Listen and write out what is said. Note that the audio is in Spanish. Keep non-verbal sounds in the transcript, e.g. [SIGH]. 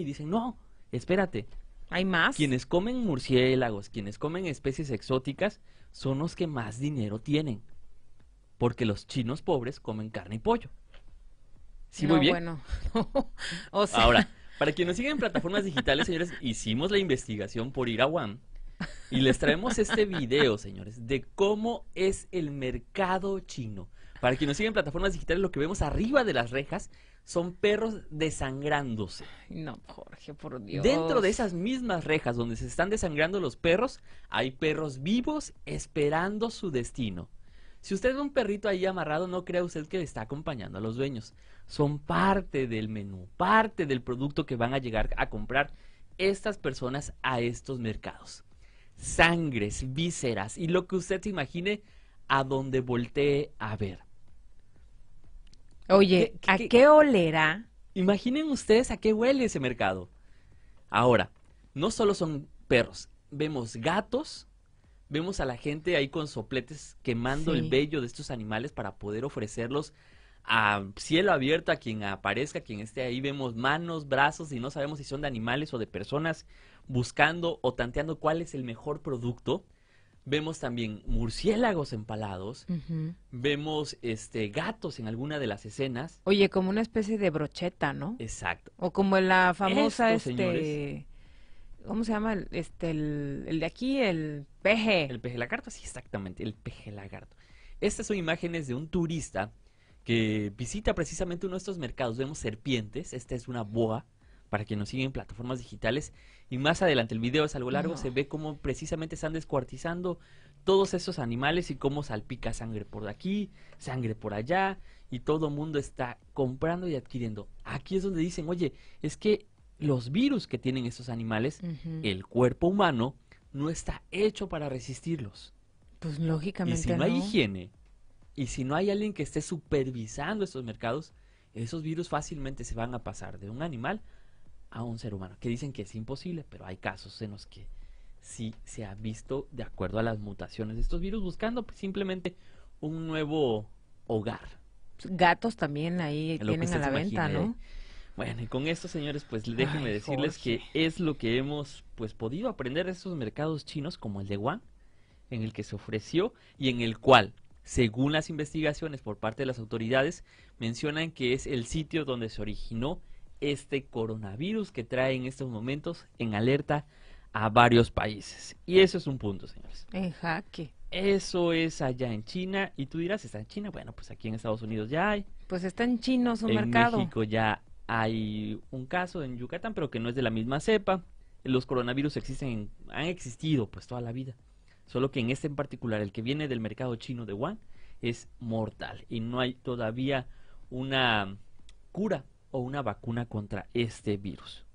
y dicen, no, espérate. Hay más. Quienes comen murciélagos, quienes comen especies exóticas, son los que más dinero tienen. Porque los chinos pobres comen carne y pollo. Sí, muy bien. Bueno, [LAUGHS] Ahora, para quienes siguen en plataformas digitales, señores, hicimos la investigación por ir y les traemos este video, señores, de cómo es el mercado chino. Para quien nos sigue en plataformas digitales, lo que vemos arriba de las rejas son perros desangrándose. No, Jorge, por Dios. Dentro de esas mismas rejas donde se están desangrando los perros, hay perros vivos esperando su destino. Si usted ve un perrito ahí amarrado, no crea usted que le está acompañando a los dueños. Son parte del menú, parte del producto que van a llegar a comprar estas personas a estos mercados. Sangres, vísceras y lo que usted se imagine a donde voltee a ver. Oye, ¿Qué, a qué olera? Imaginen ustedes a qué huele ese mercado. Ahora, no solo son perros, vemos gatos, vemos a la gente ahí con sopletes quemando el vello de estos animales para poder ofrecerlos a cielo abierto a quien aparezca, a quien esté ahí. Vemos manos, brazos y no sabemos si son de animales o de personas buscando o tanteando cuál es el mejor producto. Vemos también murciélagos empalados, vemos este gatos en alguna de las escenas. Oye, como una especie de brocheta, ¿no? Exacto. O como la famosa este ¿cómo se llama? Este el, el de aquí, el peje. El peje lagarto, sí, exactamente, el peje lagarto. Estas son imágenes de un turista que visita precisamente uno de estos mercados. Vemos serpientes, esta es una boa para que nos siguen en plataformas digitales. Y más adelante, el video es algo largo, se ve cómo precisamente están descuartizando todos esos animales y cómo salpica sangre por aquí, sangre por allá, y todo el mundo está comprando y adquiriendo. Aquí es donde dicen, oye, es que los virus que tienen estos animales, el cuerpo humano no está hecho para resistirlos. Pues lógicamente. Y si no, no hay higiene, y si no hay alguien que esté supervisando estos mercados, esos virus fácilmente se van a pasar de un animal a un ser humano, que dicen que es imposible, pero hay casos en los que sí se ha visto de acuerdo a las mutaciones de estos virus, buscando simplemente un nuevo hogar. Pues, gatos también ahí tienen a la venta, ¿no? Bueno, y con esto, señores, pues déjenme decirles que es lo que hemos pues podido aprender de estos mercados chinos como el de Wuhan, en el que se ofreció y en el cual, según las investigaciones por parte de las autoridades, mencionan que es el sitio donde se originó este coronavirus que trae en estos momentos en alerta a varios países. Y eso es un punto, señores. En jaque. Eso es allá en China. Y tú dirás, ¿está en China? Bueno, pues aquí en Estados Unidos ya hay. Pues está en chino su mercado. En México ya hay un caso en Yucatán, pero que no es de la misma cepa. Los coronavirus existen, han existido pues toda la vida. Solo que en este en particular, el que viene del mercado chino de Wuhan, es mortal. Y no hay todavía una cura o una vacuna contra este virus.